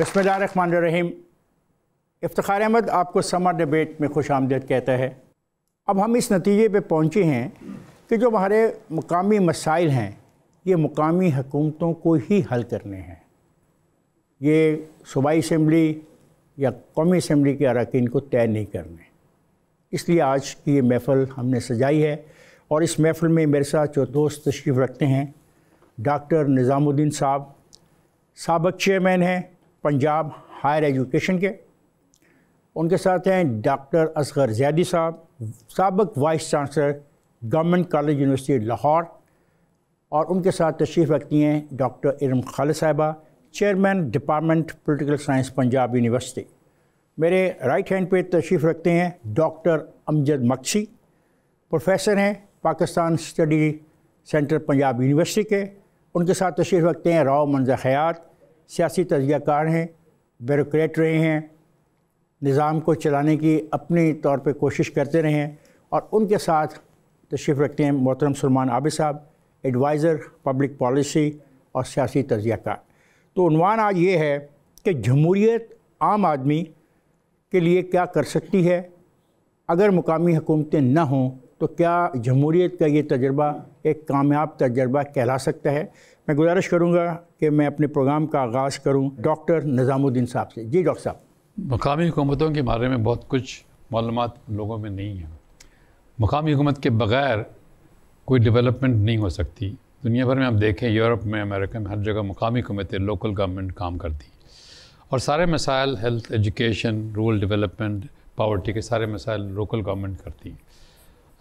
रहीम इफ्तार अहमद आपको summer debate में खुश आमदेद कहता है अब हम इस नतीजे पे पहुँचे हैं कि जो हमारे मकामी मसाइल हैं ये मकामी हकूमतों को ही हल करने हैं ये सूबाई इसम्बली या कौमी इसम्बली के अरकान को तय नहीं करने इसलिए आज की ये महफ़ल हमने सजाई है और इस महफ़ल में मेरे साथ जो दोस्त तशरीफ़ रखते हैं डॉक्टर निज़ामुद्दीन साहब सबक चेयरमैन हैं पंजाब हायर एजुकेशन के उनके साथ हैं डॉक्टर असगर जैदी साहब सबक vice chancellor government college university Lahore और उनके साथ तशरीफ़ रखती हैं डॉक्टर इरम खाल साहबा chairman department political science Punjab university मेरे राइट हैंड पे तशरीफ़ रखते हैं डॉक्टर अमजद मक्सी प्रोफेसर हैं Pakistan study centre Punjab university के उनके साथ तशरीफ़ रखते हैं राव मंजा हयात सियासी तजियाकार हैं ब्यूरोक्रेट रहे हैं निज़ाम को चलाने की अपने तौर पर कोशिश करते रहे हैं और उनके साथ तशरीफ़ रखते हैं मोहतरम सलमान आबिद साहब एडवाइज़र पब्लिक पॉलिसी और सियासी तजियाकार तो उनवान आज ये है कि जमहूरीत आम आदमी के लिए क्या कर सकती है अगर मुकामी हुकूमतें ना हों तो क्या जमहूरीत का ये तजर्बा एक कामयाब तजर्बा कहला सकता है मैं गुजारिश करूँगा कि मैं अपने प्रोग्राम का आगाज़ करूँ डॉक्टर निज़ामुद्दीन साहब से जी डॉक्टर साहब मकामी हुकूमतों के बारे में बहुत कुछ मालूम लोगों में नहीं है मकामी हुकूमत के बग़ैर कोई डेवलपमेंट नहीं हो सकती दुनिया भर में आप देखें यूरोप में अमेरिका में हर जगह मकामी हुकूमतें लोकल गवर्नमेंट काम करती और सारे मसाइल health education rural development poverty के सारे मसाइल लोकल गवर्नमेंट करती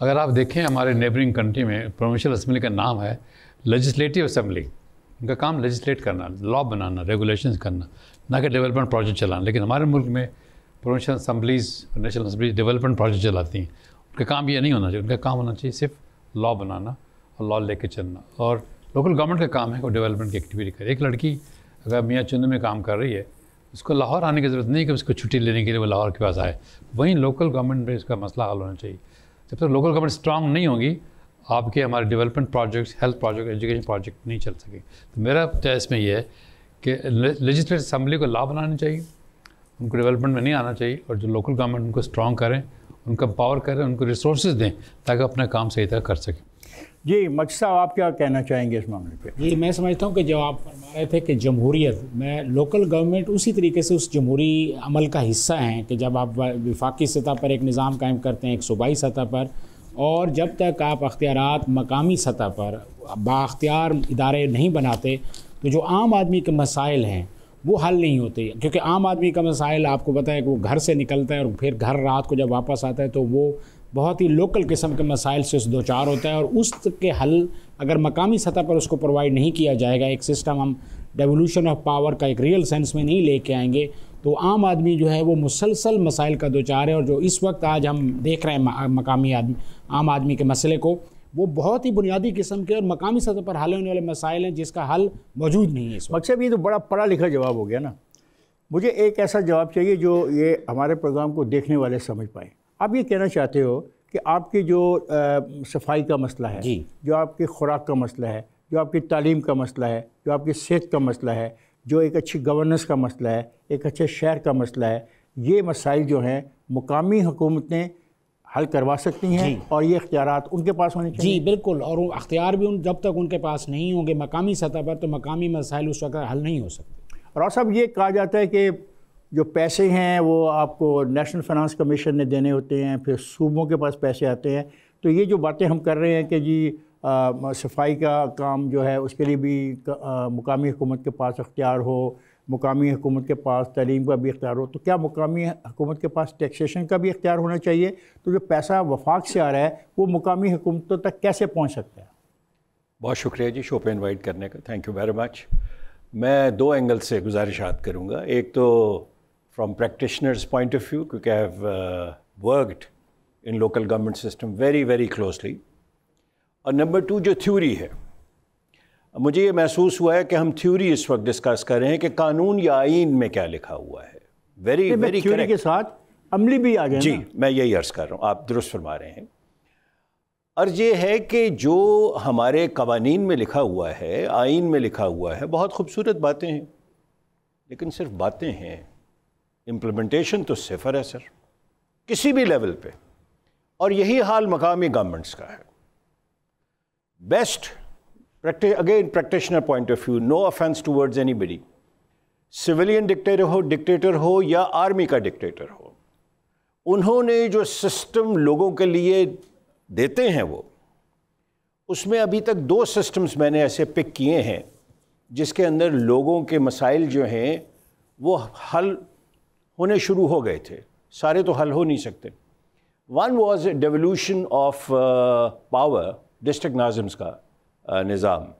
अगर आप देखें हमारे नेबरिंग कंट्री में प्रोविशल असम्बली का नाम है लेजिस्लेटिव असेंबली इनका काम लेजिस्लेट करना लॉ बनाना रेगुलेशन करना ना कि डेवलपमेंट प्रोजेक्ट चलाना लेकिन हमारे मुल्क में provincial assemblies national assembly development project चलाती हैं उनका काम ये नहीं होना चाहिए उनका काम होना चाहिए सिर्फ लॉ बनाना और लॉ लेके चलना और लोकल गवर्नमेंट का काम है वो डेवलपमेंट की एक्टिविटी करे एक लड़की अगर मियाँ चुनू में काम कर रही है उसको लाहौर आने की ज़रूरत नहीं कि उसको छुट्टी लेने के लिए वो लाहौर के पास आए वहीं लोकल गवर्नमेंट में इसका मसला हल होना चाहिए जब तक तो लोकल गवर्नमेंट स्ट्रांग नहीं होगी आपके हमारे development projects health project education project नहीं चल सके तो मेरा तय इसमें यह है कि लजिस्लेट असम्बली को लाभ बनाना चाहिए उनको डेवलपमेंट में नहीं आना चाहिए और जो लोकल गवर्नमेंट उनको स्ट्रॉन्ग करें उनका पावर करें उनको रिसोर्स दें ताकि अपना काम सही तरह कर सकें जी मक्स साहब आप क्या कहना चाहेंगे इस मामले पर जी मैं समझता हूँ कि जब आप फरमा रहे थे कि जमहूरीत में लोकल गवर्नमेंट उसी तरीके से उस जमहूरी अमल का हिस्सा हैं कि जब आप विफाक़ी सतह पर एक निज़ाम कायम करते हैं एक सूबाई सतह पर और जब तक आप अख्तियार मकामी सतह पर बाख्तियार इदारे नहीं बनाते तो जो आम आदमी के मसाइल हैं वो हल नहीं होते क्योंकि आम आदमी का मसाइल आपको पता है कि वो घर से निकलता है और फिर घर रात को जब वापस आता है तो वो बहुत ही लोकल किस्म के मसाइल से उस दो चार होता है और उसके हल अगर मकामी सतह पर उसको प्रोवाइड नहीं किया जाएगा एक सिस्टम हम डेवोल्यूशन ऑफ पावर का एक रियल सेंस में नहीं लेके आएंगे तो आम आदमी जो है वो मुसलसल मसाइल का दो चार है और जो इस वक्त आज हम देख रहे हैं मकामी आदमी आम आदमी के मसले को वो बहुत ही बुनियादी किस्म के और मकामी सतह पर हल होने वाले मसाइल हैं जिसका हल मौजूद नहीं है अच्छा ये तो बड़ा पढ़ा लिखा जवाब हो गया ना मुझे एक ऐसा जवाब चाहिए जो ये हमारे प्रोग्राम को देखने वाले समझ पाए आप ये कहना चाहते हो कि आपकी जो आ, सफाई का मसला है जो आपकी खुराक का मसला है जो आपकी तालीम का मसला है जो आपकी सेहत का मसला है जो एक अच्छी गवर्नेंस का मसला है एक अच्छे शहर का मसला है ये मसाइल जो हैं मुकामी हुकूमतें हल करवा सकती हैं और ये अख्तियार उनके पास होने चाहिए जी बिल्कुल और वो अख्तियार भी उन जब तक उनके पास नहीं होंगे मकामी सतह पर तो मकामी मसाइल उस वक्त हल नहीं हो सकते और साहब ये कहा जाता है कि जो पैसे हैं वो आपको नेशनल फाइनेंस कमीशन ने देने होते हैं फिर सूबों के पास पैसे आते हैं तो ये जो बातें हम कर रहे हैं कि जी सफाई का काम जो है उसके लिए भी मुकामी हुकूमत के पास अख्तियार हो मुकामी हुकूमत के पास तलीम का भी इख्तियार हो तो क्या मुकामी हुकूमत के पास टैक्सेशन का भी इख्तियार होना चाहिए तो जो पैसा वफाक से आ रहा है वो मुकामी हुकूमतों तक कैसे पहुँच सकता है बहुत शुक्रिया जी शो पर इन्वाइट करने का थैंक यू वेरी मच मैं दो एंगल से गुजारिश करूँगा एक तो from practitioners point of view क्योंकि I have worked in local government system very very closely और नंबर टू जो थ्योरी है मुझे ये महसूस हुआ है कि हम थ्योरी इस वक्त डिस्कस कर रहे हैं कि कानून या आइन में क्या लिखा हुआ है वेरी वेरी थ्योरी के साथ अमली भी आ गए जी ना? मैं यही अर्ज़ कर रहा हूँ आप दुरुस्त फरमा रहे हैं अर्ज ये है कि जो हमारे कवानीन में लिखा हुआ है आइन में लिखा हुआ है बहुत खूबसूरत बातें हैं लेकिन सिर्फ बातें हैं इम्प्लीमेंटेशन तो सिफर है सर किसी भी लेवल पे और यही हाल मकामी गवर्नमेंट्स का है Best, again, practitioner point of view, no offense towards anybody. Civilian dictator हो डिक्टेटर हो या आर्मी का डिक्टेटर हो उन्होंने जो सिस्टम लोगों के लिए देते हैं वो उसमें अभी तक दो सिस्टम्स मैंने ऐसे पिक किए हैं जिसके अंदर लोगों के मसाइल जो हैं वो हल होने शुरू हो गए थे सारे तो हल हो नहीं सकते one was devolution of power district नाजम्स का निज़ाम uh,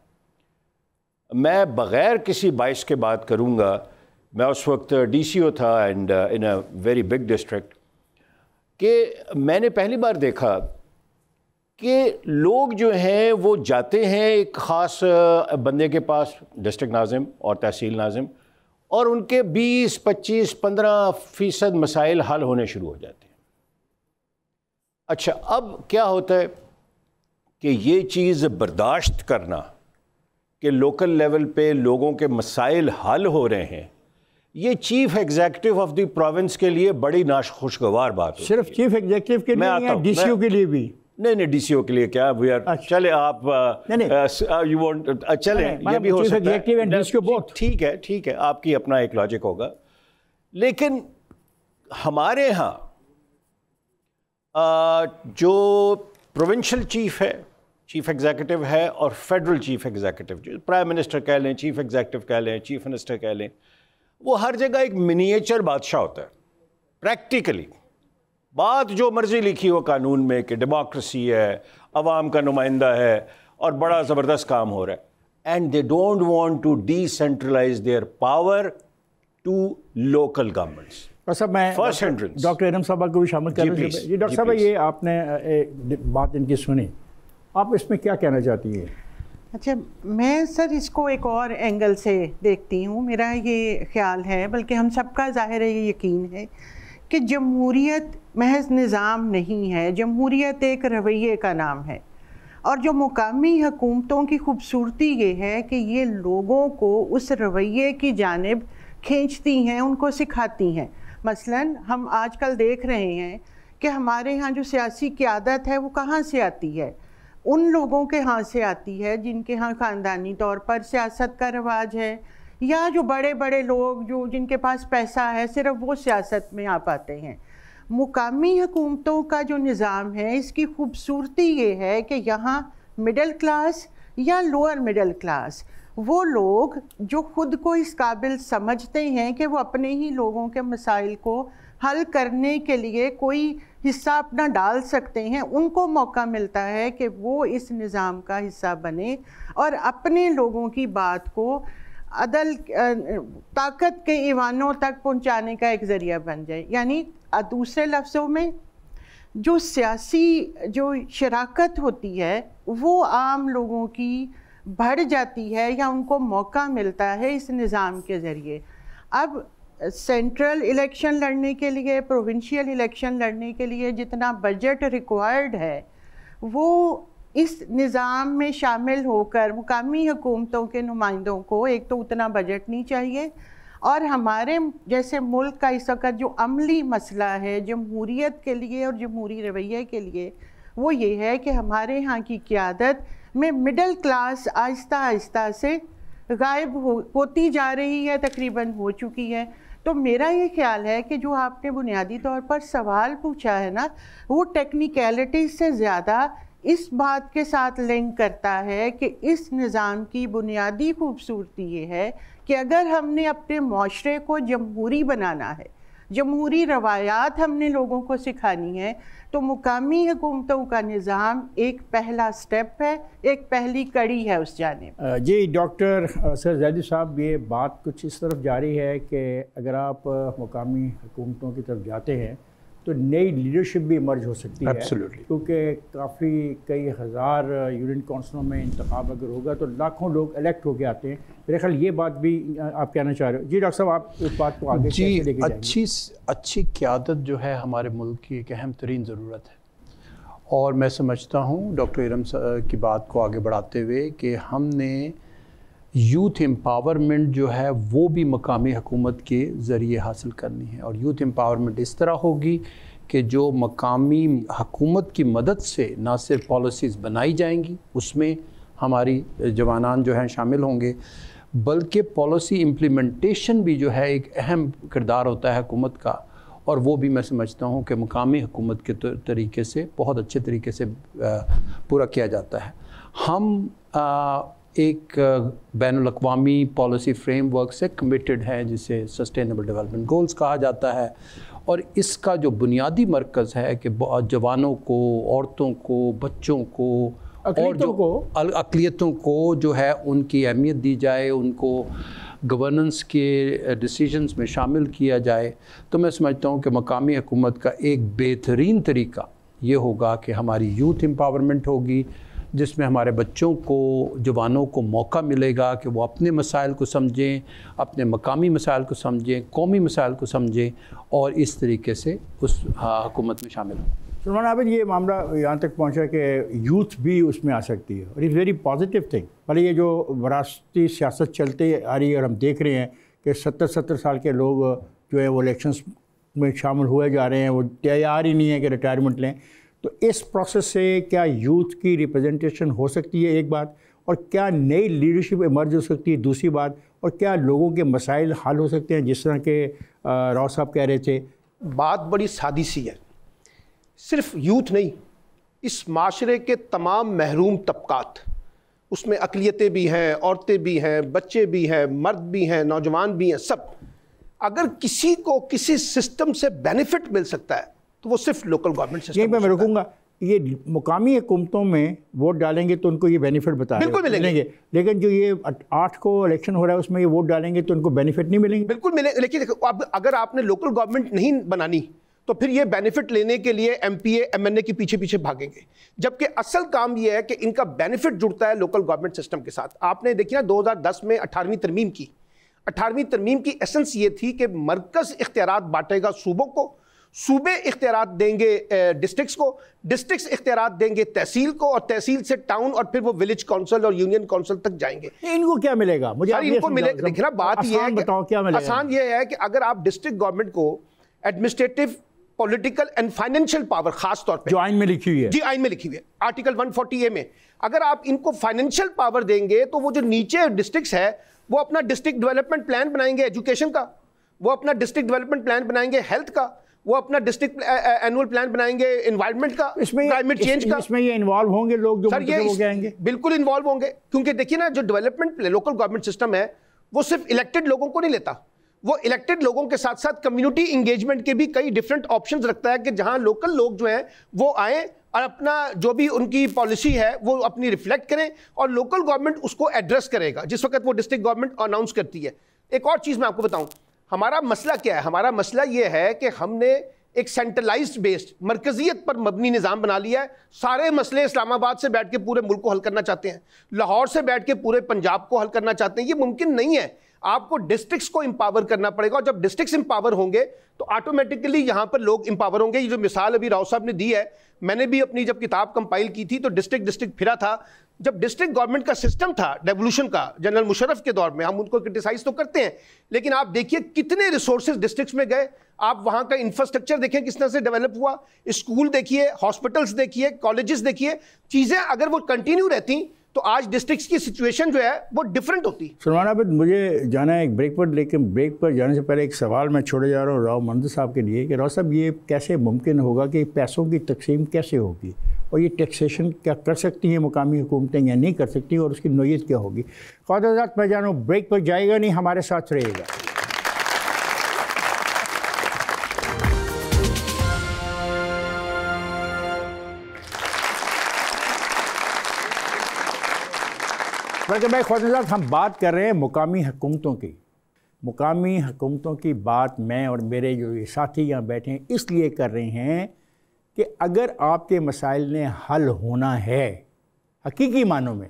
मैं बग़ैर किसी बाइस के बात करूँगा मैं उस वक्त डी सी ओ था and in a very big district कि मैंने पहली बार देखा कि लोग जो हैं वो जाते हैं एक ख़ास uh, बंदे के पास डिस्ट्रिक्ट नाजिम और तहसील नाजिम और उनके बीस पच्चीस पंद्रह फ़ीसद मसाइल हल होने शुरू हो जाते हैं अच्छा अब क्या होता है कि ये चीज़ बर्दाश्त करना कि लोकल लेवल पे लोगों के मसाइल हल हो रहे हैं ये chief executive of the province के लिए बड़ी नाश खुशगवार बात सिर्फ चीफ एग्जीक्यूटिव के लिए डीसीओ के लिए भी नहीं नहीं डीसीओ के लिए क्या वी आर अच्छा। चले आप you uh, want uh, uh, चले ये भी हो सकता है ठीक है ठीक है आपकी अपना एक लॉजिक होगा लेकिन हमारे यहाँ जो प्रोविंशियल चीफ है चीफ एग्जीक्यूटिव है और federal chief executive prime minister कह लें चीफ एग्जीक्यूटिव कह लें चीफ मिनिस्टर कह लें वो हर जगह एक मिनिएचर बादशाह होता है प्रैक्टिकली बात जो मर्जी लिखी हो कानून में कि डेमोक्रेसी है अवाम का नुमाइंदा है और बड़ा ज़बरदस्त काम हो रहा है and they don't want to decentralise their power to local governments साहब मैं फर्स्ट एंट्रेंस डॉक्टर एनम साहब को भी शामिल कर रहे हैं जी डॉक्टर साहब ये आपने एक बात इनकी सुनी आप इसमें क्या कहना चाहती हैं अच्छा मैं सर इसको एक और एंगल से देखती हूँ मेरा ये ख्याल है बल्कि हम सबका ज़ाहिर है ये यकीन है कि जमहूरीत महज निज़ाम नहीं है जमहूरीत एक रवैये का नाम है और जो मुकामी हुकूमतों की खूबसूरती ये है कि ये लोगों को उस रवैये की जानब खींचती हैं उनको सिखाती हैं मसलन हम आजकल देख रहे हैं कि हमारे यहाँ जो सियासी क्यादत है वो कहाँ से आती है उन लोगों के यहाँ से आती है जिनके यहाँ ख़ानदानी तौर पर सियासत का रवाज है या जो बड़े बड़े लोग जो जिनके पास पैसा है सिर्फ वो सियासत में आ पाते हैं मुकामी हुकूमतों का जो निज़ाम है इसकी खूबसूरती ये है कि यहाँ मिडल क्लास या लोअर मिडल क्लास वो लोग जो खुद को इस काबिल समझते हैं कि वो अपने ही लोगों के मसाइल को हल करने के लिए कोई हिस्सा अपना डाल सकते हैं उनको मौका मिलता है कि वो इस निज़ाम का हिस्सा बने और अपने लोगों की बात को अदल ताकत के ईवानों तक पहुंचाने का एक ज़रिया बन जाए यानी दूसरे लफ्ज़ों में जो सियासी जो शराकत होती है वो आम लोगों की बढ़ जाती है या उनको मौका मिलता है इस निज़ाम के ज़रिए अब सेंट्रल इलेक्शन लड़ने के लिए प्रोविंशियल इलेक्शन लड़ने के लिए जितना बजट रिक्वायर्ड है वो इस निज़ाम में शामिल होकर मुकामी हुकूमतों के नुमाइंदों को एक तो उतना बजट नहीं चाहिए और हमारे जैसे मुल्क का इस वक्त जो अमली मसला है जमहूरीत के लिए और जमहूरी रवैये के लिए वो ये है कि हमारे यहाँ की क्यादत में मिडिल क्लास आहिस्ता आहिस्ता से गायब हो होती जा रही है तकरीबन हो चुकी है तो मेरा ये ख्याल है कि जो आपने बुनियादी तौर पर सवाल पूछा है ना वो टेक्निकलिटीज़ से ज़्यादा इस बात के साथ लिंक करता है कि इस निज़ाम की बुनियादी खूबसूरती ये है कि अगर हमने अपने माशरे को जमहूरी बनाना है जमहूरी रवायात हमने लोगों को सिखानी है तो मुकामी हुकूमतों का निज़ाम एक पहला स्टेप है एक पहली कड़ी है उस जाने जी डॉक्टर सर जैदी साहब ये बात कुछ इस तरफ जारी है कि अगर आप मुकामी हुकूमतों की तरफ जाते हैं तो नई लीडरशिप भी इमर्ज हो सकती Absolutely. है क्योंकि काफ़ी कई हज़ार यूनियन काउंसिलों में इंतखब अगर होगा तो लाखों लोग इलेक्ट होके आते हैं मेरे ख्याल ये बात भी आप कहना चाह रहे हो जी डॉक्टर साहब आप इस बात को आगे जी लेके अच्छी अच्छी क्यादत जो है हमारे मुल्क की एक अहम तरीन ज़रूरत है और मैं समझता हूँ डॉक्टर इरम की बात को आगे बढ़ाते हुए कि हमने यूथ एम्पावरमेंट जो है वो भी मकामी हकूमत के ज़रिए हासिल करनी है और यूथ एम्पावरमेंट इस तरह होगी कि जो मकामी हकूमत की मदद से ना सिर्फ पॉलिसीज़ बनाई जाएंगी उसमें हमारी जवानान जो हैं शामिल होंगे बल्कि पॉलिसी इम्प्लीमेंटेशन भी जो है एक अहम किरदार होता है हकूमत का और वो भी मैं समझता हूँ कि मकामी हकूमत के तरीके से बहुत अच्छे तरीके से पूरा किया जाता है हम आ, एक बैन अवी पॉलिसी फ्रेमवर्क से कमिटेड है जिसे सस्टेनेबल डेवलपमेंट गोल्स कहा जाता है और इसका जो बुनियादी मरकज़ है कि जवानों को औरतों को बच्चों को और जो को अकलीतों को जो है उनकी अहमियत दी जाए उनको गवर्नेंस के डिसीजंस में शामिल किया जाए तो मैं समझता हूँ कि मकामी हुकूमत का एक बेहतरीन तरीका ये होगा कि हमारी यूथ एम्पावरमेंट होगी जिसमें हमारे बच्चों को जवानों को मौका मिलेगा कि वो अपने मसाइल को समझें अपने मकामी मसाइल को समझें कौमी मसाइल को समझें और इस तरीके से उस हुकूमत में शामिल हों सलमान आबिद ये मामला यहाँ तक पहुँचा कि यूथ भी उसमें आ सकती है और इट वेरी पॉजिटिव थिंग भले ये जो वरासती सियासत चलते आ रही है और हम देख रहे हैं कि सत्तर सत्तर साल के लोग जो है वो इलेक्शंस में शामिल हुए जा रहे हैं वो तैयार ही नहीं है कि रिटायरमेंट लें तो इस प्रोसेस से क्या यूथ की रिप्रेजेंटेशन हो सकती है एक बात और क्या नई लीडरशिप इमर्ज हो सकती है दूसरी बात और क्या लोगों के मसाइल हल हो सकते हैं जिस तरह के राव साहब कह रहे थे बात बड़ी सादी सी है सिर्फ यूथ नहीं इस माशरे के तमाम महरूम तबक़ात उसमें अकलीतें भी हैं औरतें भी हैं बच्चे भी हैं मर्द भी हैं नौजवान भी हैं सब अगर किसी को किसी सिस्टम से बेनिफिट मिल सकता है तो वो सिर्फ लोकल गवर्नमेंट सिस्टम मैं रुकूंगा ये मुकामी हुकूमतों में वोट डालेंगे तो उनको ये बेनिफिट बता बिल्कुल मिलेंगे लेकिन जो ये आठ को इलेक्शन हो रहा है उसमें ये वोट डालेंगे तो उनको बेनिफिट नहीं मिलेंगे बिल्कुल मिलेंगे लेकिन अब अगर आपने लोकल गवर्नमेंट नहीं बनानी तो फिर ये बेनिफिट लेने के लिए एम पी एमएनए के पीछे पीछे भागेंगे जबकि असल काम ये है कि इनका बेनिफिट जुड़ता है लोकल गवर्नमेंट सिस्टम के साथ आपने देखिए ना दस में अठारहवीं तरमीम की अठारहवीं तरमीम की एसेंस ये थी कि मरकज़ इख्तियार बांटेगा सूबों को सूबे इख्तियार देंगे डिस्ट्रिक्स को डिस्ट्रिक्स इख्तियार देंगे तहसील को और तहसील से टाउन और फिर वो विलेज काउंसिल और यूनियन काउंसिल तक जाएंगे इनको क्या मिलेगा मुझे इनको मिलेगा बात यह है बताओ क्या मिलेगा आसान यह है कि अगर आप डिस्ट्रिक्ट गवर्नमेंट को administrative political and financial power खास तौर पे जो आइन में लिखी हुई है जी आइन में लिखी हुई है आर्टिकल 140 ए में अगर आप इनको फाइनेंशियल पावर देंगे तो वो जो नीचे डिस्ट्रिक्ट्स है वो अपना डिस्ट्रिक्ट डेवलपमेंट प्लान बनाएंगे एजुकेशन का वो अपना डिस्ट्रिक्ट डेवलपमेंट प्लान बनाएंगे हेल्थ का वो अपना डिस्ट्रिक्ट एनुअल प्लान बनाएंगे इन्वायरमेंट का इसमें क्लाइमेट चेंज इस, का इसमें ये इन्वॉल्व होंगे लोग जो सर ये हो जाएंगे बिल्कुल इन्वॉल्व होंगे क्योंकि देखिए ना जो डेवलपमेंट लोकल गवर्नमेंट सिस्टम है वो सिर्फ इलेक्टेड लोगों को नहीं लेता वो इलेक्टेड लोगों के साथ साथ कम्युनिटी इंगेजमेंट के भी कई डिफरेंट ऑप्शन रखता है कि जहाँ लोकल लोग जो हैं वो आए और अपना जो भी उनकी पॉलिसी है वो अपनी रिफ्लेक्ट करें और लोकल गवर्नमेंट उसको एड्रेस करेगा जिस वक्त वो डिस्ट्रिक्ट गवर्नमेंट अनाउंस करती है एक और चीज़ मैं आपको बताऊँ हमारा मसला क्या है हमारा मसला ये है कि हमने एक सेंट्रलाइज बेस्ड मरकजियत पर मबनी निज़ाम बना लिया है सारे मसले इस्लामाबाद से बैठ के पूरे मुल्क को हल करना चाहते हैं लाहौर से बैठ के पूरे पंजाब को हल करना चाहते हैं ये मुमकिन नहीं है आपको डिस्ट्रिक्स को इम्पावर करना पड़ेगा और जब डिस्ट्रिक्स एम्पावर होंगे तो ऑटोमेटिकली यहाँ पर लोग इम्पावर होंगे ये जो मिसाल अभी राव साहब ने दी है मैंने भी अपनी जब किताब कंपाइल की थी तो डिस्ट्रिक्ट डिस्ट्रिक्ट फिरा था जब डिस्ट्रिक्ट गवर्नमेंट का सिस्टम था डेवोल्यूशन का जनरल मुशरफ के दौर में हम उनको क्रिटिसाइज तो करते हैं लेकिन आप देखिए कितने रिसोर्सेज डिस्ट्रिक्ट्स में गए आप वहाँ का इंफ्रास्ट्रक्चर देखें किस तरह से डेवलप हुआ स्कूल देखिए हॉस्पिटल्स देखिए कॉलेजेस देखिए चीज़ें अगर वो कंटिन्यू रहती तो आज डिस्ट्रिक्ट की सिचुएशन जो है वो डिफरेंट होती सलमान आबिद मुझे जाना है एक ब्रेक पर लेकिन ब्रेक पर जाने से पहले एक सवाल मैं छोड़े जा रहा हूँ राव मंदिर साहब के लिए कि राव साहब ये कैसे मुमकिन होगा कि पैसों की तकसीम कैसे होगी और ये टैक्सेशन क्या कर सकती हैं मुकामी हुकूमतें या नहीं कर सकती और उसकी नोयत क्या होगी खादाजात मैं जानू ब्रेक पर जाएगा नहीं हमारे साथ रहेगा बल्कि भाई खादात हम बात कर रहे हैं मुकामी हुकूमतों की मुकामी हुकूमतों की बात मैं और मेरे जो ये साथी यहाँ बैठे हैं इसलिए कर रहे हैं कि अगर आपके मसाइल ने हल होना है हकीकी मानों में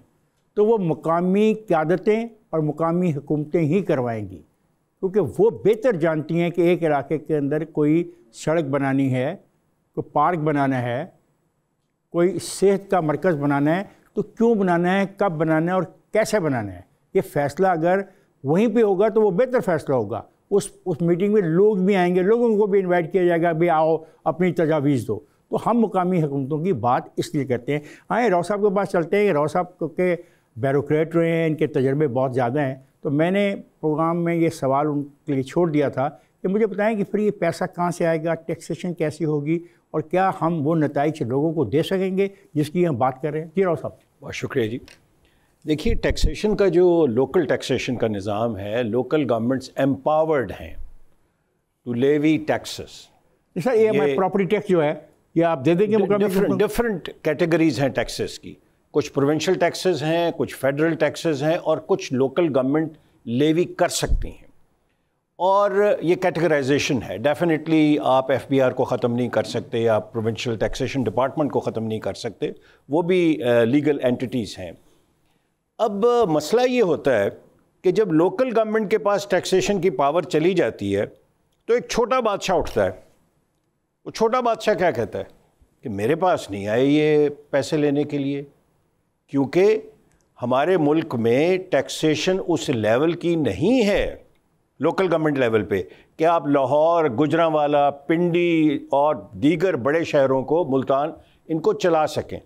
तो वो मुकामी क्यादतें और मुकामी हुकूमतें ही करवाएंगी क्योंकि वो बेहतर जानती हैं कि एक इलाके के अंदर कोई सड़क बनानी है कोई पार्क बनाना है कोई सेहत का मरकज़ बनाना है तो क्यों बनाना है कब बनाना है और कैसे बनाना है ये फ़ैसला अगर वहीं पे होगा तो वो बेहतर फ़ैसला होगा उस उस मीटिंग में लोग भी आएंगे लोगों को भी इनवाइट किया जाएगा भाई आओ अपनी तजावीज़ दो तो हम मुकामी हुकूमतों की बात इसलिए करते हैं आए हाँ, राव साहब के पास चलते हैं राव साहब के बैरोक्रेट रहे हैं इनके तजर्बे बहुत ज़्यादा हैं तो मैंने प्रोग्राम में ये सवाल उनके लिए छोड़ दिया था कि मुझे बताएं कि फिर ये पैसा कहाँ से आएगा टैक्सेशन कैसी होगी और क्या हम वो नतज लोगों को दे सकेंगे जिसकी हम बात कर रहे हैं जी राव साहब बहुत शुक्रिया जी देखिए टैक्सेशन का जो लोकल टैक्सेशन का निज़ाम है लोकल गवर्नमेंट्स एम्पावर्ड हैं टू लेवी टैक्सेस सर ये, ये प्रॉपर्टी टैक्स जो है या आप दे देंगे डिफरेंट कैटेगरीज हैं टैक्सेस की कुछ प्रोविंशियल टैक्सेस हैं कुछ फेडरल टैक्सेस हैं और कुछ लोकल गवर्नमेंट लेवी कर सकती हैं और ये कैटेगराइजेशन है डेफिनेटली आप एफबीआर को ख़त्म नहीं कर सकते आप प्रोविंशियल टैक्सेशन डिपार्टमेंट को ख़त्म नहीं कर सकते वो भी लीगल एंटिटीज़ हैं अब मसला ये होता है कि जब लोकल गवर्नमेंट के पास टैक्सेशन की पावर चली जाती है तो एक छोटा बादशाह उठता है वो छोटा बादशाह क्या कहता है कि मेरे पास नहीं आए ये पैसे लेने के लिए क्योंकि हमारे मुल्क में टैक्सेशन उस लेवल की नहीं है लोकल गवर्नमेंट लेवल पे कि आप लाहौर गुजरावाला पिंडी और दीगर बड़े शहरों को मुल्तान इनको चला सकें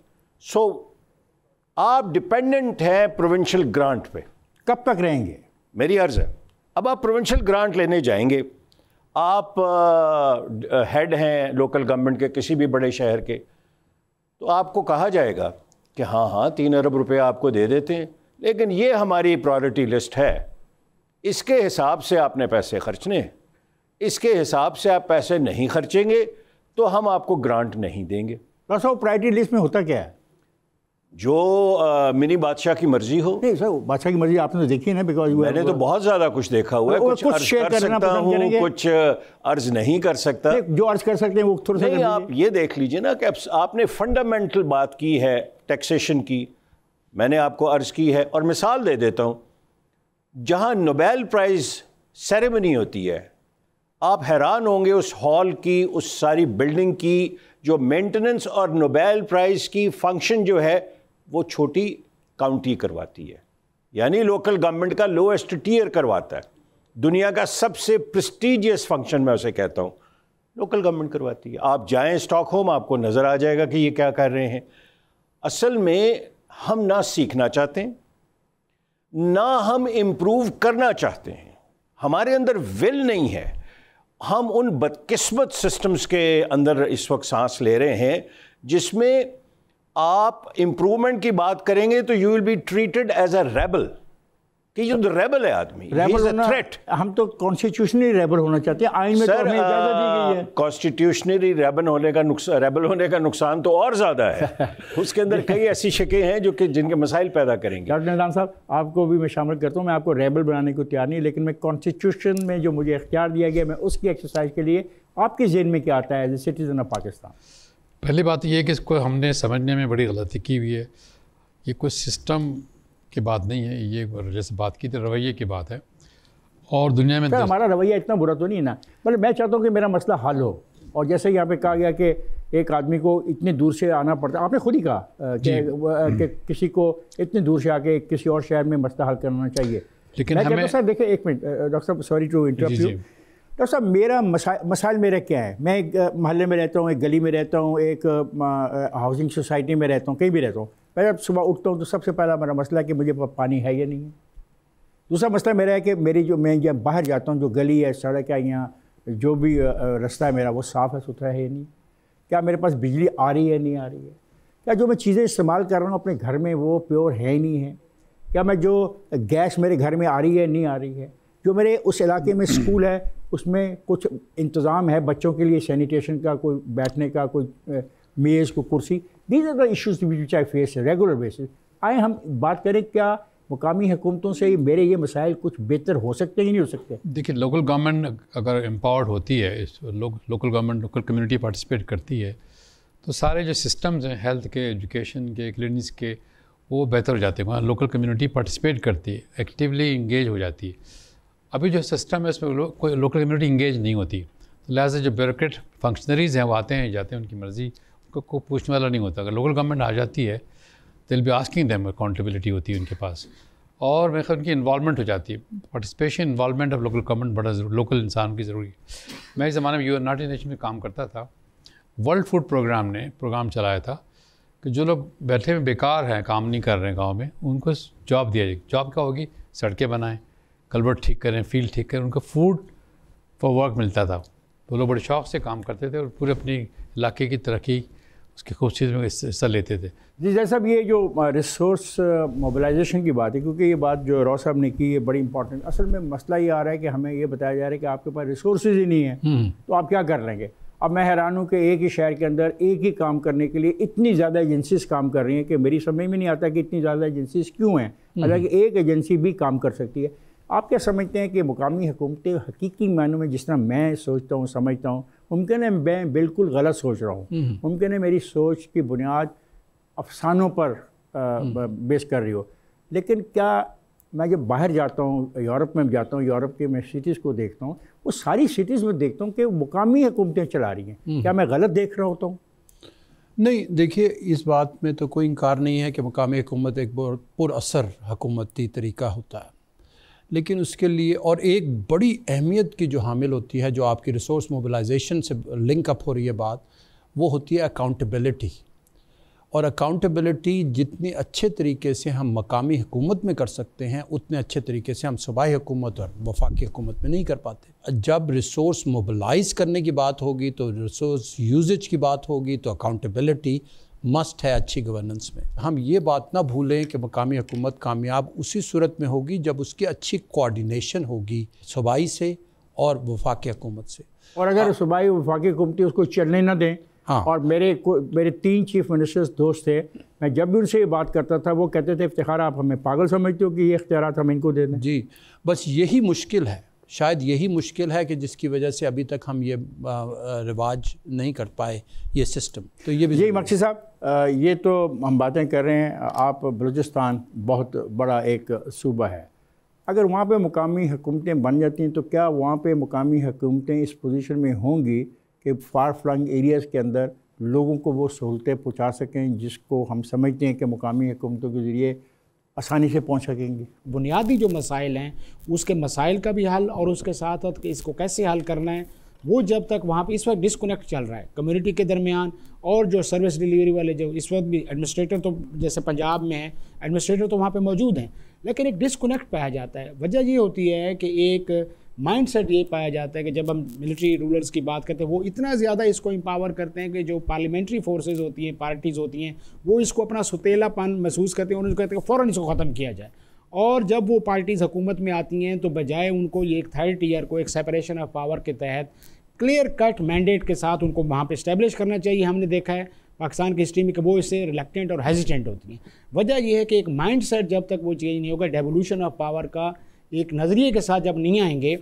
सो so, आप डिपेंडेंट हैं प्रोविंशियल ग्रांट पे कब तक रहेंगे मेरी अर्ज़ है अब आप प्रोविंशियल ग्रांट लेने जाएंगे आप हेड हैं लोकल गवर्नमेंट के किसी भी बड़े शहर के तो आपको कहा जाएगा कि हाँ हाँ तीन अरब रुपये आपको दे देते हैं लेकिन ये हमारी प्रायोरिटी लिस्ट है इसके हिसाब से आपने पैसे खर्चने इसके हिसाब से आप पैसे नहीं खर्चेंगे तो हम आपको ग्रांट नहीं देंगे डॉक्टर साहब प्रायोरिटी लिस्ट में होता क्या है जो आ, मिनी बादशाह की मर्जी हो नहीं सर बादशाह की मर्जी आपने तो देखी ना बिकॉज मैंने तो बहुत ज़्यादा कुछ देखा हुआ है कुछ, कुछ कर सकता हूँ कुछ अर्ज नहीं कर सकता जो अर्ज कर सकते हैं वो थोड़ा सा आप ये देख लीजिए ना कि आपने फंडामेंटल बात की है टैक्सेशन की मैंने आपको अर्ज की है और मिसाल दे देता हूँ जहाँ नोबेल प्राइज़ सेरेमनी होती है आप हैरान होंगे उस हॉल की उस सारी बिल्डिंग की जो मेंटेनेंस और नोबेल प्राइज़ की फंक्शन जो है वो छोटी काउंटी करवाती है यानी लोकल गवर्नमेंट का लोएस्ट टीयर करवाता है दुनिया का सबसे प्रस्टीजियस फंक्शन मैं उसे कहता हूँ लोकल गवर्नमेंट करवाती है आप जाएँ स्टॉक होम आपको नज़र आ जाएगा कि ये क्या कर रहे हैं असल में हम ना सीखना चाहते हैं ना हम इम्प्रूव करना चाहते हैं हमारे अंदर विल नहीं है हम उन बदकिस्मत सिस्टम्स के अंदर इस वक्त सांस ले रहे हैं जिसमें आप इंप्रूवमेंट की बात करेंगे तो you will be treated as a rebel कि जो रेबल है आदमी रेबल थ्रेट हम तो कॉन्स्टिट्यूशनली रेबल होना चाहते हैं आईन में सर, तो हमें दी गई है कॉन्स्टिट्यूशनली रेबल होने का नुकसान रेबल होने का नुकसान तो और ज़्यादा है उसके अंदर कई ऐसी शकें हैं जो कि जिनके मसाइल पैदा करेंगे डॉक्टर निदान साहब आपको भी मैं शामिल करता हूँ मैं आपको रेबल बनाने को तैयार नहीं लेकिन मैं कॉन्स्टिट्यूशन में जो मुझे इख्तियार दिया गया मैं उसकी एक्सरसाइज के लिए आपके जेन में क्या आता है as a citizen of Pakistan पहली बात यह है कि इसको हमने समझने में बड़ी गलती की हुई है ये कोई सिस्टम की बात नहीं है ये जैसे बात की थी रवैये की बात है और दुनिया में हमारा रवैया इतना बुरा तो नहीं है ना पर मतलब मैं चाहता हूँ कि मेरा मसला हल हो और जैसे यहाँ पे कहा गया कि एक आदमी को इतने दूर से आना पड़ता आपने खुद ही कहा कि, कि किसी को इतने दूर से आके किसी और शहर में मसला हल करना चाहिए लेकिन मैं हमें... देखिए एक मिनट डॉक्टर साहब सॉरी टू इंटरव्यू डॉक्टर साहब मेरा मसाइल मेरा क्या है मैं एक मोहल्ले में रहता हूँ एक गली में रहता हूँ एक हाउसिंग सोसाइटी में रहता हूँ कहीं भी रहता हूँ मैं जब सुबह उठता हूँ तो सबसे पहला मेरा मसला है कि मुझे पानी है या नहीं है दूसरा मसला मेरा है कि मेरी जो मैं जब बाहर जाता हूँ जो गली है सड़क है या जो भी रास्ता है मेरा वो साफ़ है सुथरा है या नहीं क्या मेरे पास बिजली आ रही है नहीं आ रही है क्या जो मैं चीज़ें इस्तेमाल कर रहा हूँ अपने घर में वो प्योर है ही नहीं है क्या मैं जो गैस मेरे घर में आ रही है नहीं आ रही है जो मेरे उस इलाके में स्कूल है उसमें कुछ इंतज़ाम है बच्चों के लिए सैनिटेशन का कोई बैठने का कोई मेज़ को कुर्सी these are the issues which I face regular basis आए हम बात करें क्या मुकामी हुकूमतों से मेरे ये मसाइल कुछ बेहतर हो सकते ही नहीं हो सकते देखिए लोकल गवर्नमेंट अगर एम्पावर्ड होती है इस लो, local government local community participate करती है तो सारे जो सिस्टम्स हैं हेल्थ के एजुकेशन के क्लिनिक्स के वो बेहतर हो जाते हैं वहाँ लोकल कम्युनिटी पार्टिसिपेट करती है एक्टिवली इंगेज हो जाती है अभी जो सिस्टम है उसमें लो, कोई लोकल कम्युनिटी इंगेज नहीं होती तो लिहाजा जो ब्यूरोट फंक्शनरीज़ हैं वो आते हैं जाते हैं उनकी मर्ज़ी उनको कोई पूछने वाला नहीं होता अगर लोकल गवर्नमेंट आ जाती है तो will be asking them accountability होती है उनके पास और मेरे ख्याल उनकी इन्वॉलमेंट हो जाती है participation involvement of local government बड़ा लोकल इंसान की ज़रूरी है मैं इस ज़माने में यूनाइटेड नेशन में काम करता था वर्ल्ड फूड प्रोग्राम ने प्रोग्राम चलाया था कि जो लोग बैठे में बेकार हैं काम नहीं कर रहे हैं गाँव में उनको जॉब दिया जाए जॉब क्या होगी सड़कें बनाएँ कलबर्ट ठीक करें फील्ड ठीक करें उनका फूड फॉर वर्क मिलता था तो लोग बड़े शौक से काम करते थे और पूरे अपने इलाके की तरक्की उसकी खूबसूरत में हिस्सा लेते थे जी जैसा ये जो रिसोर्स मोबिलाइजेशन की बात है क्योंकि ये बात जो रॉ साहब ने की ये बड़ी इंपॉर्टेंट असल में मसला ये आ रहा है कि हमें ये बताया जा रहा है कि आपके पास रिसोर्स ही नहीं है हम्म। तो आप क्या कर लेंगे अब मैं हैरान हूँ कि एक ही शहर के अंदर एक ही काम करने के लिए इतनी ज़्यादा एजेंसीज काम कर रही हैं कि मेरी समझ में नहीं आता कि इतनी ज़्यादा एजेंसीज क्यों हैं हम्म। हालांकि एक एजेंसी भी काम कर सकती है आप क्या समझते हैं कि मुकामी हुकूमतें हकीकी मानों में जिस तरह मैं सोचता हूँ समझता हूँ मुमकिन है मैं बिल्कुल गलत सोच रहा हूँ मुमकिन है मेरी सोच की बुनियाद अफसानों पर हम्म। बेस कर रही हो लेकिन क्या मैं जब बाहर जाता हूँ यूरोप में जाता हूँ यूरोप के मैं सिटीज़ को देखता हूँ वो सारी सिटीज़ में देखता हूँ कि मुकामी हुकूमतें चला रही हैं हम्म। क्या मैं गलत देख रहा होता हूँ नहीं देखिए इस बात में तो कोई इनकार नहीं है कि मकामी हुकूमत एक बहुत पुरअसर हकूमती तरीका होता है लेकिन उसके लिए और एक बड़ी अहमियत की जो हामिल होती है जो आपकी रिसोर्स मोबिलाइजेशन से लिंकअप हो रही है बात वो होती है अकाउंटेबिलिटी और अकाउंटेबिलिटी जितने अच्छे तरीके से हम मकामी हुकूमत में कर सकते हैं उतने अच्छे तरीके से हम सूबाई हुकूमत और वफाकी हुकूमत में नहीं कर पाते जब रिसोर्स मोबलाइज करने की बात होगी तो रिसोर्स यूजेज की बात होगी तो अकाउंटेबिलिटी मस्ट है अच्छी गवर्नेंस में हम ये बात ना भूलें कि मकामी हुकूमत कामयाब उसी सूरत में होगी जब उसकी अच्छी कोऑर्डिनेशन होगी सूबाई से और वफाकी हुकूमत से और अगर हाँ। सूबाई वफाकी हुकूमती उसको चलने ना दें हाँ और मेरे को मेरे तीन चीफ मिनिस्टर्स दोस्त थे मैं जब भी उनसे ये बात करता था वो कहते थे इफ्तार आप हमें पागल समझते हो कि ये इख्तियार हम इनको दे दें जी बस यही मुश्किल है शायद यही मुश्किल है कि जिसकी वजह से अभी तक हम ये रिवाज नहीं कर पाए ये सिस्टम तो ये भी मक्सी साहब ये तो हम बातें कर रहे हैं आप बलूचिस्तान बहुत बड़ा एक सूबा है अगर वहाँ पे मुकामी हुकूमतें बन जाती हैं तो क्या वहाँ पे मुकामी हुकूमतें इस पोजीशन में होंगी कि फार फ्लंग एरियाज़ के अंदर लोगों को वो सहूलतें पहुँचा सकें जिसको हम समझते हैं कि मुकामी हुकूमतों के ज़रिए आसानी से पहुंच सकेंगी बुनियादी जो मसाइल हैं उसके मसाइल का भी हल और उसके साथ साथ इसको कैसे हल करना है वो जब तक वहाँ पे इस वक्त डिसकनेक्ट चल रहा है कम्युनिटी के दरमियान और जो सर्विस डिलीवरी वाले जो इस वक्त भी एडमिनिस्ट्रेटर तो जैसे पंजाब में है एडमिनिस्ट्रेटर तो वहाँ पे मौजूद हैं लेकिन एक डिसकनेक्ट पाया जाता है वजह ये होती है कि एक माइंडसेट ये पाया जाता है कि जब हम मिलिट्री रूलर्स की बात करते हैं वो इतना ज़्यादा इसको एम्पावर करते हैं कि जो पार्लियामेंट्री फोर्सेज होती हैं पार्टीज़ होती हैं वो इसको अपना सुतेलापन महसूस करते हैं और उनको कहते हैं फ़ौरन इसको ख़त्म किया जाए और जब वो पार्टीज़ हुकूमत में आती हैं तो बजाय उनको ये एक थर्ड ईयर को एक सेपरेशन ऑफ पावर के तहत क्लियर कट मैंडेट के साथ उनको वहाँ पर इस्टेब्लिश करना चाहिए हमने देखा है पाकिस्तान की हिस्ट्री में कि वो इससे रिलेक्टेंट और हेजिटेंट होती हैं वजह यह है कि एक माइंड सेट जब तक वो चेंज नहीं होगा डेवोल्यूशन ऑफ पावर का एक नज़रिए के साथ जब नहीं आएंगे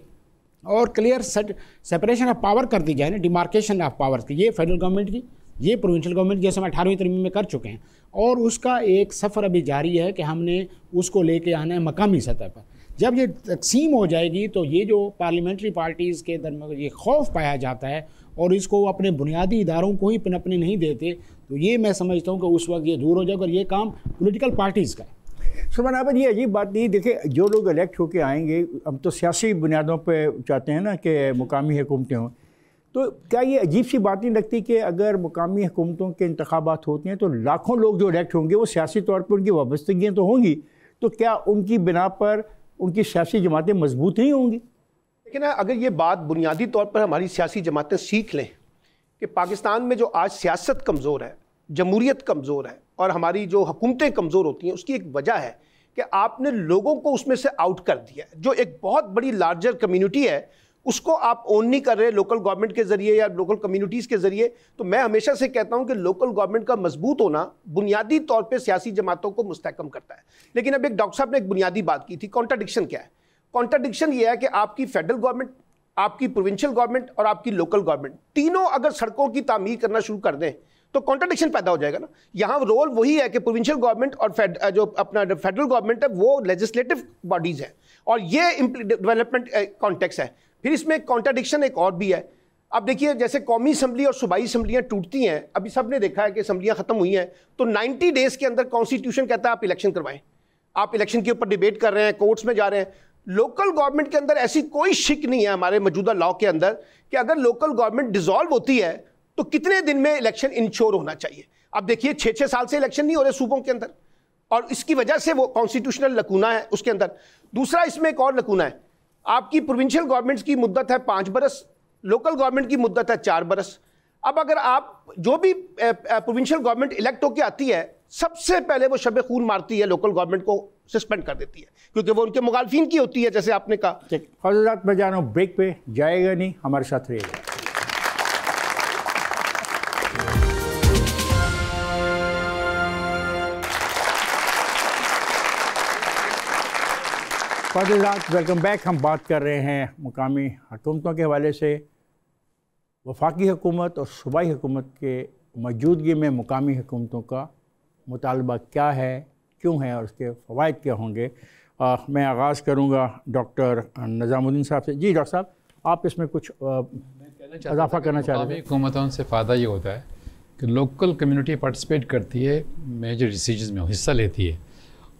और क्लियर सेपरेशन ऑफ पावर कर दी जाए ना डिमार्केशन ऑफ पावर की ये फेडरल गवर्नमेंट की ये प्रोविंशियल गवर्नमेंट जैसे हम अठारहवीं तरमीम में कर चुके हैं और उसका एक सफ़र अभी जारी है कि हमने उसको ले कर आना है मकामी सतह पर जब ये तकसीम हो जाएगी तो ये जो पार्लियामेंट्री पार्टीज़ के दर ये खौफ पाया जाता है और इसको अपने बुनियादी इदारों को ही पनपने नहीं देते तो ये मैं समझता हूँ कि उस वक्त ये दूर हो जाएगा और ये काम पोलिटिकल पार्टीज़ का है सुमन आबद ये अजीब बात नहीं देखिए जो लोग इलेक्ट होके आएंगे हम तो सियासी बुनियादों पर चाहते हैं ना कि मुकामी हुकूमतें हों तो क्या ये अजीब सी बात नहीं लगती कि अगर मुकामी हुकूमतों के इंतबात होते हैं तो लाखों लोग जो इलेक्ट होंगे वो सियासी तौर पर उनकी वाबस्तगियाँ तो होंगी तो क्या उनकी बिना पर उनकी सियासी जमातें मजबूत नहीं होंगी लेकिन अगर ये बात बुनियादी तौर पर हमारी सियासी जमातें सीख लें कि पाकिस्तान में जो आज सियासत कमज़ोर है जमहूरीत कमज़ोर है और हमारी जो हुकूमतें कमज़ोर होती हैं उसकी एक वजह है कि आपने लोगों को उसमें से आउट कर दिया है जो एक बहुत बड़ी लार्जर कम्युनिटी है उसको आप ओन नहीं कर रहे लोकल गवर्नमेंट के ज़रिए या लोकल कम्युनिटीज़ के ज़रिए तो मैं हमेशा से कहता हूं कि लोकल गवर्नमेंट का मजबूत होना बुनियादी तौर पे सियासी जमातों को मुस्तकम करता है लेकिन अब एक डॉक्टर साहब ने एक बुनियादी बात की थी कॉन्ट्राडिक्शन क्या है कॉन्ट्राडिक्शन ये है कि आपकी फेडरल गवर्नमेंट आपकी प्रोविंशियल गवर्नमेंट और आपकी लोकल गवर्नमेंट तीनों अगर सड़कों की तामीर करना शुरू कर दें तो कॉन्ट्रडिक्शन पैदा हो जाएगा ना यहाँ रोल वही है कि प्रोविंशियल गवर्नमेंट और फेड जो अपना फेडरल गवर्नमेंट है वो लेजिस्लेटिव बॉडीज़ हैं और ये डेवलपमेंट कॉन्टेक्स है फिर इसमें कॉन्ट्राडिक्शन एक और भी है अब देखिए जैसे कौमी असम्बली और सूबाई असम्बलियाँ टूटती हैं अभी सब ने देखा है कि असम्बलियाँ ख़त्म हुई हैं तो 90 डेज़ के अंदर कॉन्स्टिट्यूशन कहता है आप इलेक्शन करवाएं आप इलेक्शन के ऊपर डिबेट कर रहे हैं कोर्ट्स में जा रहे हैं लोकल गवर्नमेंट के अंदर ऐसी कोई शिक नहीं है हमारे मौजूदा लॉ के अंदर कि अगर लोकल गवर्नमेंट डिजॉल्व होती है तो कितने दिन में इलेक्शन इंश्योर होना चाहिए अब देखिए छह छह साल से इलेक्शन नहीं हो रहे सूबों के अंदर और इसकी वजह से वो कॉन्स्टिट्यूशनल लकूना है उसके अंदर दूसरा इसमें एक और लकूना है आपकी प्रोविंशियल गवर्नमेंट्स की मुद्दत है पाँच बरस लोकल गवर्नमेंट की मुद्दत है चार बरस अब अगर आप जो भी प्रोविंशियल गवर्नमेंट इलेक्ट होकर आती है सबसे पहले वो शब खून मारती है लोकल गवर्नमेंट को सस्पेंड कर देती है क्योंकि वो उनके मुखालफिन की होती है जैसे आपने कहा मैं जा रहा हूँ ब्रेक पे जाएगा नहीं हमारे साथ रहेगा फाजिलात वेलकम बैक हम बात कर रहे हैं मुकामी हुकूमतों के हवाले से वफाकी हकूमत और सूबाई हुकूमत के मौजूदगी में मुकामी हुकूमतों का मुतालबा क्या है क्यों है और उसके फ़वाद क्या होंगे आ, मैं आगाज़ करूँगा डॉक्टर नज़ामुद्दीन साहब से जी डॉक्टर साहब आप इसमें कुछ इजाफा करना चाह रहे हैं से फ़ायदा ये होता है कि लोकल कम्युनिटी पार्टिसिपेट करती है मेजर डिसीजन में हिस्सा लेती है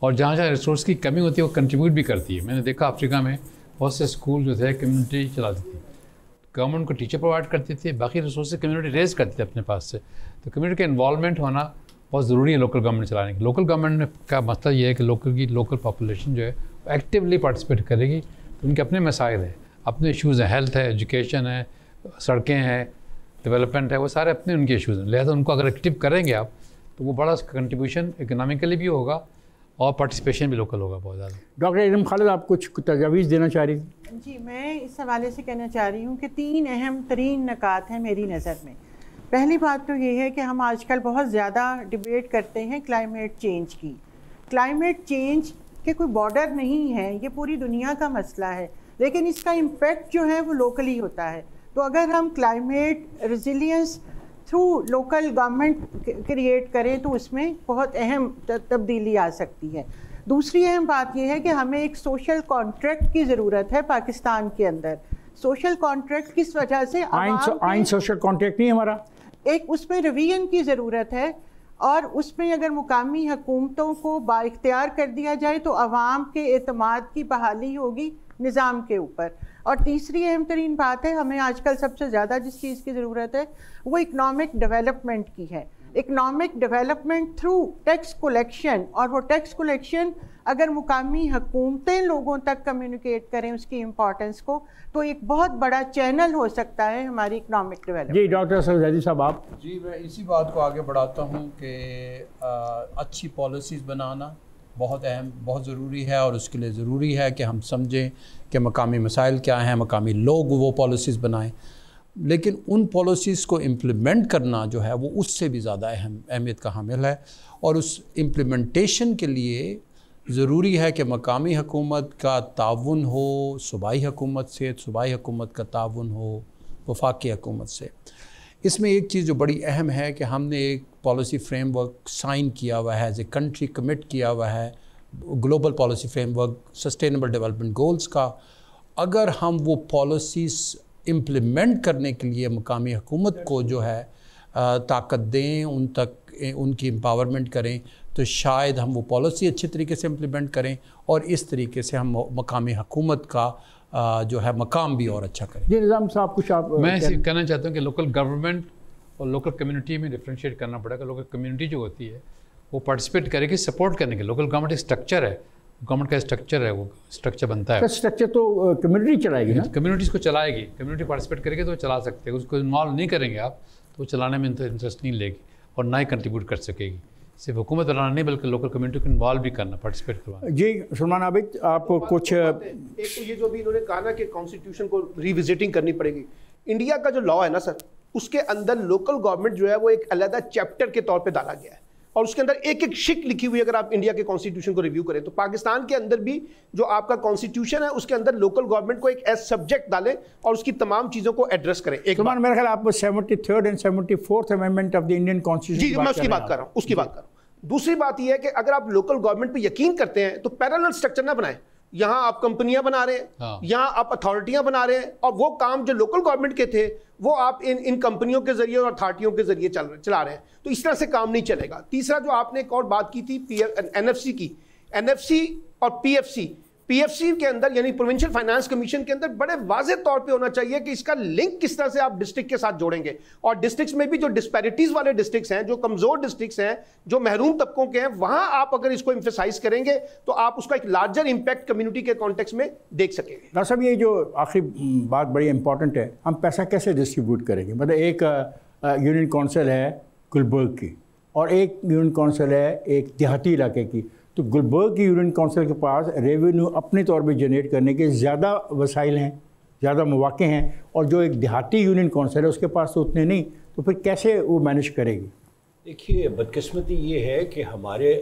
और जहाँ जहाँ रिसोर्स की कमी होती है वो कंट्रीब्यूट भी करती है मैंने देखा अफ्रीका में बहुत से स्कूल जो थे कम्युनिटी चलाती थी गवर्नमेंट को टीचर प्रोवाइड करती थी बाकी रिसोर्स कम्युनिटी रेज करती थी अपने पास से तो कम्युनिटी का इन्वॉलमेंट होना बहुत ज़रूरी है लोकल गवर्नमेंट चलाने की लोकल गवर्नमेंट का मतलब ये है कि लोकल की लोकल पॉपुलेशन जो है एक्टिवली पार्टिसिपेट करेगी तो उनके अपने मसाइल हैं अपने इशूज़ हैं हेल्थ है एजुकेशन है सड़कें हैं डेवलपमेंट है वो सारे अपने उनके इशूज़ हैं लिहाजा उनको अगर एक्टिव करेंगे आप तो वो बड़ा कंट्रीब्यूशन इकोनॉमिकली भी होगा और पार्टिसिपेशन भी लोकल होगा बहुत ज़्यादा डॉक्टर इरम खालिद आप कुछ तजावीज़ देना चाह रही थी जी मैं इस हवाले से कहना चाह रही हूँ कि तीन अहम तरीन नकात हैं मेरी नज़र में पहली बात तो ये है कि हम आजकल बहुत ज़्यादा डिबेट करते हैं क्लाइमेट चेंज की क्लाइमेट चेंज के कोई बॉर्डर नहीं है ये पूरी दुनिया का मसला है लेकिन इसका इम्पेक्ट जो है वो लोकली होता है तो अगर हम climate resilience through local government create करें तो उसमें बहुत अहम तब्दीली आ सकती है दूसरी अहम बात यह है कि हमें एक सोशल कॉन्ट्रैक्ट की ज़रूरत है पाकिस्तान के अंदर सोशल कॉन्ट्रैक्ट किस वजह से आइन सोशल कॉन्ट्रैक्ट नहीं हमारा एक उसमें रिवीजन की ज़रूरत है और उसमें अगर मुकामी हुकूमतों को बाख्तियार कर दिया जाए तो आवाम के अतमाद की बहाली होगी निज़ाम के ऊपर और तीसरी अहम तरीन बात है हमें आजकल सबसे ज़्यादा जिस चीज़ की ज़रूरत है वो इकनॉमिक डेवलपमेंट की है economic development through tax collection और वो टैक्स कलेक्शन अगर मुकामी हकूमतें लोगों तक कम्युनिकेट करें उसकी इम्पोर्टेंस को तो एक बहुत बड़ा चैनल हो सकता है हमारी इकनॉमिक डेवलपमेंट जी डॉक्टर सरजादी साहब आप जी मैं इसी बात को आगे बढ़ाता हूँ कि अच्छी पॉलिसीज़ बनाना बहुत अहम बहुत ज़रूरी है और उसके लिए ज़रूरी है कि हम समझें कि मकामी मसाइल क्या हैं मकामी लोग वो पॉलिसीज़ बनाएँ लेकिन उन पॉलिसीज़ को इम्प्लीमेंट करना जो है वो उससे भी ज़्यादा अहम अहमियत का हामिल है और उस इम्प्लीमेंटेशन के लिए ज़रूरी है कि मकामी हकूमत का ताउन हो सूबाई हकूमत से सूबाई हकूमत का ताउन हो वफाकी हकूमत से इसमें एक चीज़ जो बड़ी अहम है कि हमने एक पॉलिसी फ्रेमवर्क साइन किया हुआ है एज ए कंट्री कमिट किया हुआ है global policy framework sustainable development goals का अगर हम वो पॉलिसीज़ इम्प्लीमेंट करने के लिए मकामी हुकूमत को जो है ताकत दें उन तक उनकी एम्पावरमेंट करें तो शायद हम वो पॉलिसी अच्छे तरीके से इम्प्लीमेंट करें और इस तरीके से हम मकामी हुकूमत का जो है मकाम भी और अच्छा करें जी निज़ाम साहब कुछ आप मैं कहना चाहता हूँ कि लोकल गवर्नमेंट और लोकल कम्युनिटी में डिफ्रेंशिएट करना पड़ेगा लोकल कम्युनिटी जो होती है वो पार्टिसिपेट करेगी सपोर्ट करने के लोकल गवर्नमेंट एक स्ट्रक्चर है गवर्नमेंट का स्ट्रक्चर है वो स्ट्रक्चर बनता है स्ट्रक्चर तो कम्युनिटी चलाएगी ना कम्युनिटीज़ को चलाएगी कम्युनिटी पार्टिसिपेट करेगी तो चला सकते हैं उसको इन्वॉल्व नहीं करेंगे आप तो चलाने में इंटरेस्ट नहीं लेगी और ना ही कंट्रीब्यूट कर सकेगी सिर्फ हुकूमत चलाना नहीं बल्कि लोकल कम्युनिटी को इन्वॉल्व भी करना पार्टिसिपेट करवा जी सलमान आबिद आप कुछ एक तो ये जो भी इन्होंने कहा ना कि कॉन्स्टिट्यूशन को रिविजिटिंग करनी पड़ेगी इंडिया का जो लॉ है ना सर उसके अंदर लोकल गवर्नमेंट जो है वो एक अलहदा चैप्टर के तौर पर डाला गया है और उसके अंदर एक एक शिक लिखी हुई अगर आप इंडिया के कॉन्स्टिट्यूशन को रिव्यू करें तो पाकिस्तान के अंदर भी जो आपका कॉन्स्टिट्यूशन है उसके अंदर लोकल गवर्नमेंट को एक एज सब्जेक्ट डालें और उसकी तमाम चीज़ों को एड्रेस करें एक बार मेरे ख्याल आप seventy third and seventy fourth amendment of the Indian constitution जी मैं उसकी बात कर रहा हूँ उसकी बात कर रहा हूँ दूसरी बात यह है कि अगर आप लोकल गवर्नमेंट पर यकीन करते हैं तो पैरल स्ट्रक्चर ना बनाएं यहाँ आप कंपनियां बना रहे हैं यहाँ आप अथॉरिटियां बना रहे हैं और वो काम जो लोकल गवर्नमेंट के थे वो आप इन इन कंपनियों के जरिए और अथॉरिटियों के जरिए चल चला रहे हैं तो इस तरह से काम नहीं चलेगा तीसरा जो आपने एक और बात की थी पी एन की एन एफ सी और पी एफ सी पीएफसी के अंदर यानी प्रोविंशियल फाइनेंस कमीशन के अंदर बड़े वाजे तौर पे होना चाहिए कि इसका लिंक किस तरह से आप डिस्ट्रिक्ट के साथ जोड़ेंगे और डिस्ट्रिक्ट में भी जो डिस्पैरिटीज वाले डिस्ट्रिक्ट हैं जो कमजोर डिस्ट्रिक्ट हैं जो महरूम तबकों के हैं वहां आप अगर इसको इंफेसाइज करेंगे तो आप उसका एक लार्जर इंपैक्ट कम्युनिटी के कॉन्टेक्स में देख सकेंगे डॉक्टर साहब ये जो आखिरी बात बड़ी इंपॉर्टेंट है हम पैसा कैसे डिस्ट्रीब्यूट करेंगे मतलब एक यूनियन काउंसिल है गुलबर्ग की और एक यूनियन काउंसिल है एक देहाती इलाके की तो गुलबर्ग की यूनियन काउंसिल के पास रेवेन्यू अपने तौर पर जनरेट करने के ज़्यादा वसाइल हैं ज़्यादा मौाक़े हैं और जो एक देहाती यूनियन काउंसिल है उसके पास तो उतने नहीं तो फिर कैसे वो मैनेज करेगी देखिए बदकस्मती ये है कि हमारे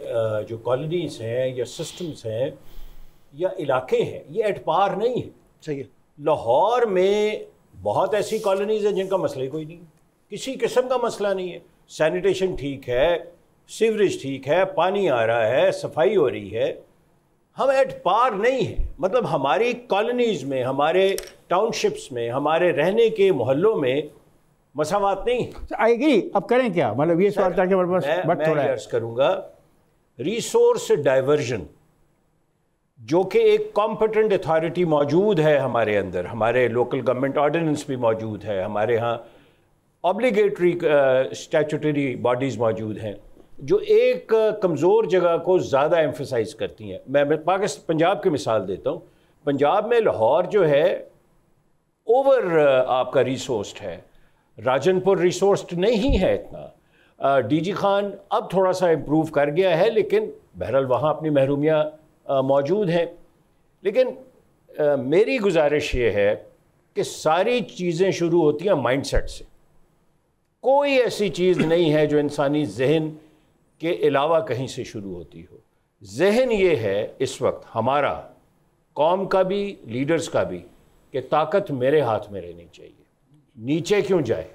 जो कॉलोनीज़ हैं या सिस्टम्स हैं या इलाके हैं ये एटपार नहीं है सही है लाहौर में बहुत ऐसी कॉलोनीज़ हैं जिनका मसला ही कोई नहीं है किसी किस्म का मसला नहीं है सैनिटेशन ठीक है सीवरेज ठीक है पानी आ रहा है सफाई हो रही है हम एट पार नहीं हैं मतलब हमारी कॉलोनीज़ में हमारे टाउनशिप्स में हमारे रहने के मोहल्लों में मसावत नहीं आई अच्छा, अब करें क्या मतलब ये सवाल ताकि हमारे पास मैं, मैं अर्ज करूँगा रिसोर्स डाइवर्जन जो कि एक कॉम्पिटेंट अथॉरिटी मौजूद है हमारे अंदर हमारे लोकल गवर्नमेंट ऑर्डिनेंस भी मौजूद है हमारे यहाँ ऑब्लिगेटरी स्टैचूटरी बॉडीज़ मौजूद हैं जो एक कमज़ोर जगह को ज़्यादा एम्फोसाइज करती हैं मैं पाकिस्तान पंजाब की मिसाल देता हूँ पंजाब में लाहौर जो है ओवर आपका रिसोर्स है राजनपुर रिसोर्स्ड नहीं है इतना डीजी खान अब थोड़ा सा इम्प्रूव कर गया है लेकिन बहरहाल वहाँ अपनी महरूमियाँ मौजूद हैं लेकिन आ, मेरी गुजारिश ये है कि सारी चीज़ें शुरू होती हैं माइंडसेट से कोई ऐसी चीज़ नहीं है जो इंसानी जहन के अलावा कहीं से शुरू होती हो जहन ये है इस वक्त हमारा कौम का भी लीडर्स का भी कि ताकत मेरे हाथ में रहनी चाहिए नीचे क्यों जाए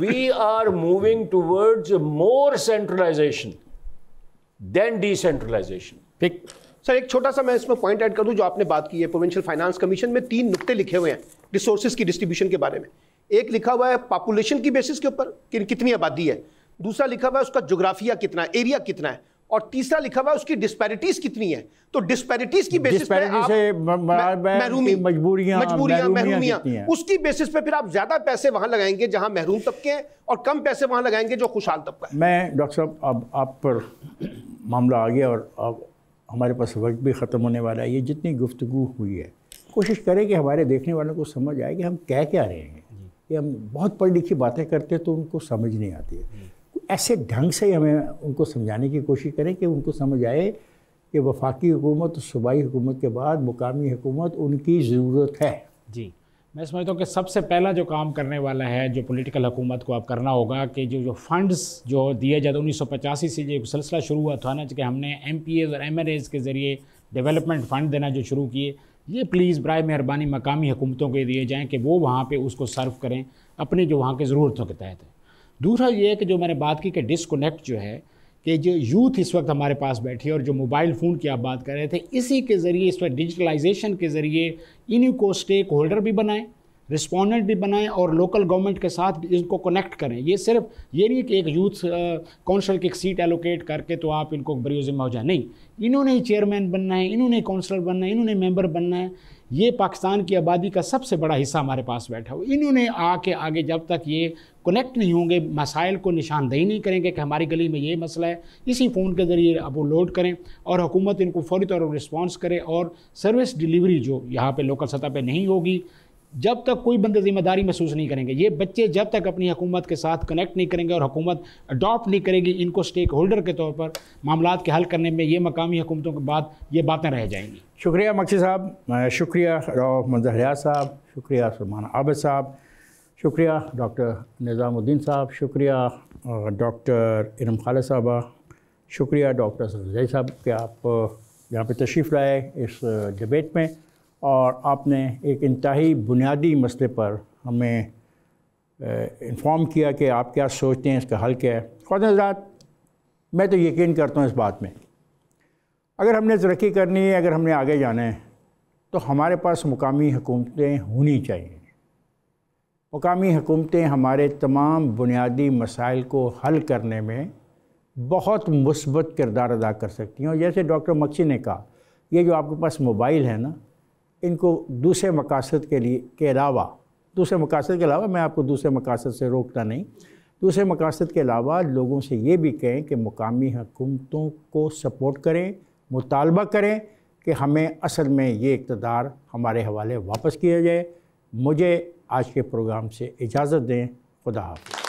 we are moving towards more centralization than decentralization ठीक सर एक छोटा सा मैं इसमें पॉइंट ऐड कर दूं जो आपने बात की है प्रोविंशियल फाइनेंस कमीशन में तीन नुकते लिखे हुए हैं रिसोर्सेज की डिस्ट्रीब्यूशन के बारे में एक लिखा हुआ है पॉपुलेशन की बेसिस के ऊपर कि कितनी आबादी है दूसरा लिखा हुआ है उसका जोग्राफिया कितना है एरिया कितना है और तीसरा लिखा हुआ है उसकी डिस्पैरिटीज कितनी तो है तो डिस्पैरिटीज की बेसिस पे आप महरूमी मजबूरियां मजबूरियां महरूमियां उसकी बेसिस पे फिर आप ज्यादा पैसे वहां लगाएंगे जहां महरूम तबके हैं और कम पैसे वहां लगाएंगे जो खुशहाल तबका है मैं डॉक्टर साहब अब आप पर मामला आ गया और अब हमारे पास वक्त भी ख़त्म होने वाला है ये जितनी गुफ्तु हुई है कोशिश करें कि हमारे देखने वालों को समझ आए कि हम कह क्या रहे हैं कि हम बहुत पढ़ी लिखी बातें करते हैं तो उनको समझ नहीं आती है ऐसे ढंग से हमें उनको समझाने की कोशिश करें कि उनको समझ आए कि वफाकी हुकूमत सूबाई हुकूमत के बाद मुकामी हुकूमत उनकी ज़रूरत है जी मैं समझता हूँ कि सबसे पहला जो काम करने वाला है जो पॉलिटिकल हुकूमत को अब करना होगा कि जो जो फंड्स जो दिए जाते उन्नीस सौ पचासी से जो सिलसिला शुरू हुआ था ना कि हमने एम पी एज़ और एम एज़ के ज़रिए डेवलपमेंट फ़ंड देना जो शुरू किए ये प्लीज़ बर मेहरबानी मकामी हुकूमतों के दिए जाएँ कि वो वहाँ पर उसको सर्व करें अपनी जो वहाँ के ज़रूरतों के तहत है दूसरा ये है कि जो मैंने बात की कि डिसकोनेक्ट जो है कि जो यूथ इस वक्त हमारे पास बैठी है और जो मोबाइल फ़ोन की आप बात कर रहे थे इसी के ज़रिए इस वक्त डिजिटलाइजेशन के ज़रिए इन्हीं को स्टेक होल्डर भी बनाएं रिस्पॉन्डेंट भी बनाएं और लोकल गवर्नमेंट के साथ इनको कनेक्ट करें ये सिर्फ ये नहीं कि एक यूथ काउंसिल की एक सीट एलोकेट करके तो आप इनको बरियोजिम्मा हो जाए नहीं इन्होंने ही चेयरमैन बनना है इन्होंने काउंसलर बनना है इन्होंने मेंबर बनना है ये पाकिस्तान की आबादी का सबसे बड़ा हिस्सा हमारे पास बैठा हो इन्होंने आके आगे जब तक ये कनेक्ट नहीं होंगे मसाइल को निशानदेही नहीं करेंगे कि हमारी गली में ये मसला है इसी फ़ोन के ज़रिए आप लोड करें और हुकूमत इनको फौरी तौर पर रिस्पॉन्स करे और सर्विस डिलीवरी जो यहाँ पर लोकल सतह पर नहीं होगी जब तक कोई बंदे ज़िम्मेदारी महसूस नहीं करेंगे ये बच्चे जब तक अपनी हुकूमत के साथ कनेक्ट नहीं करेंगे और हुकूमत अडॉप्ट नहीं करेगी इनको स्टेक होल्डर के तौर पर मामला के हल करने में ये मकामी हुकूमतों के बाद ये बातें रह जाएंगी शुक्रिया मक्सी साहब शुक्रिया रौफ मंजहरियात साहब शुक्रिया सलमान आबद साहब शुक्रिया डॉक्टर निज़ामुद्दीन साहब शुक्रिया डॉक्टर इनम खाल साहबा शुक्रिया डॉक्टर जई साहब के आप यहाँ पर तशरीफ़ लाए इस डिबेट में और आपने एक इंतहाई बुनियादी मसले पर हमें इंफॉर्म किया कि आप क्या सोचते हैं इसका हल क्या है हजरात मैं तो यकीन करता हूँ इस बात में अगर हमने तरक्की करनी है अगर हमने आगे जाना है तो हमारे पास मुकामी हुकूमतें होनी चाहिए मुकामी हुकूमतें हमारे तमाम बुनियादी मसाइल को हल करने में बहुत मुसबत किरदार अदा कर सकती हैं और जैसे डॉक्टर मक्सी ने कहा ये जो आपके पास मोबाइल है ना इनको दूसरे मकासद के लिए के अलावा दूसरे मकासद के अलावा मैं आपको दूसरे मकासद से रोकता नहीं दूसरे मकासद के अलावा लोगों से ये भी कहें कि मुकामी हुकूमतों को सपोर्ट करें मुतालबा करें कि हमें असल में ये इकतदार हमारे हवाले वापस किया जाए मुझे आज के प्रोग्राम से इजाज़त दें खुदा हाफ